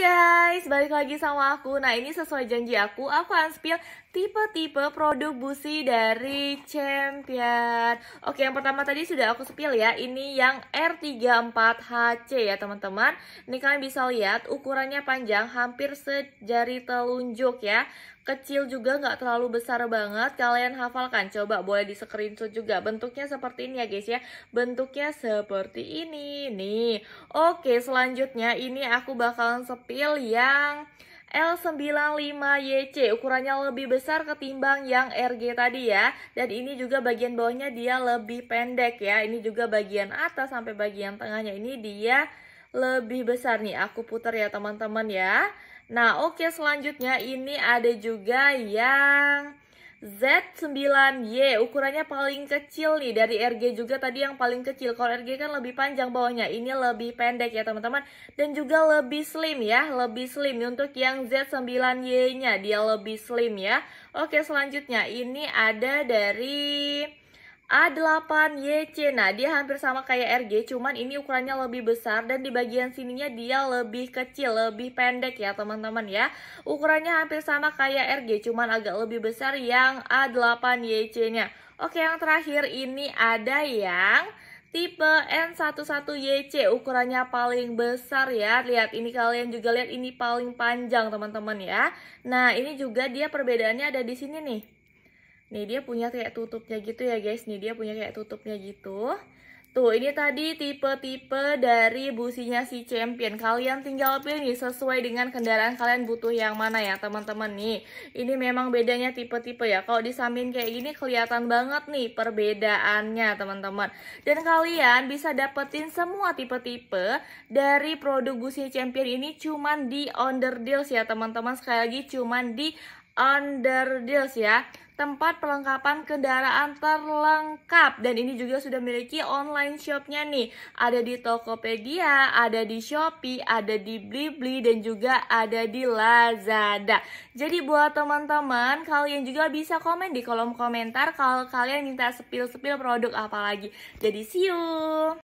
guys! guys, balik lagi sama aku Nah ini sesuai janji aku, aku akan spill tipe-tipe produk busi dari Champion Oke yang pertama tadi sudah aku spill ya, ini yang R34HC ya teman-teman Ini kalian bisa lihat ukurannya panjang, hampir sejari telunjuk ya Kecil juga nggak terlalu besar banget, kalian hafalkan Coba boleh di screenshot juga, bentuknya seperti ini ya guys ya Bentuknya seperti ini nih Oke selanjutnya ini aku bakal bakalan sepil ya yang L95YC ukurannya lebih besar ketimbang yang RG tadi ya dan ini juga bagian bawahnya dia lebih pendek ya ini juga bagian atas sampai bagian tengahnya ini dia lebih besar nih aku putar ya teman-teman ya nah oke selanjutnya ini ada juga yang Z9Y ukurannya paling kecil nih dari RG juga tadi yang paling kecil kalau RG kan lebih panjang bawahnya ini lebih pendek ya teman-teman dan juga lebih slim ya lebih slim untuk yang Z9Y nya dia lebih slim ya Oke selanjutnya ini ada dari A8YC. Nah, dia hampir sama kayak RG, cuman ini ukurannya lebih besar dan di bagian sininya dia lebih kecil, lebih pendek ya teman-teman ya. Ukurannya hampir sama kayak RG, cuman agak lebih besar yang A8YC-nya. Oke, yang terakhir ini ada yang tipe N11YC ukurannya paling besar ya lihat ini kalian juga lihat ini paling panjang teman-teman ya nah ini juga dia perbedaannya ada di sini nih Nih dia punya kayak tutupnya gitu ya guys. Nih dia punya kayak tutupnya gitu. Tuh, ini tadi tipe-tipe dari businya si Champion. Kalian tinggal pilih sesuai dengan kendaraan kalian butuh yang mana ya, teman-teman nih. Ini memang bedanya tipe-tipe ya. Kalau disamin kayak gini kelihatan banget nih perbedaannya, teman-teman. Dan kalian bisa dapetin semua tipe-tipe dari produk businya Champion ini cuman di under deals ya, teman-teman. Sekali lagi cuman di Under Deals ya tempat perlengkapan kendaraan terlengkap dan ini juga sudah memiliki online shopnya nih ada di Tokopedia, ada di Shopee, ada di Blibli dan juga ada di Lazada jadi buat teman-teman kalian juga bisa komen di kolom komentar kalau kalian minta sepil-sepil produk apalagi jadi see you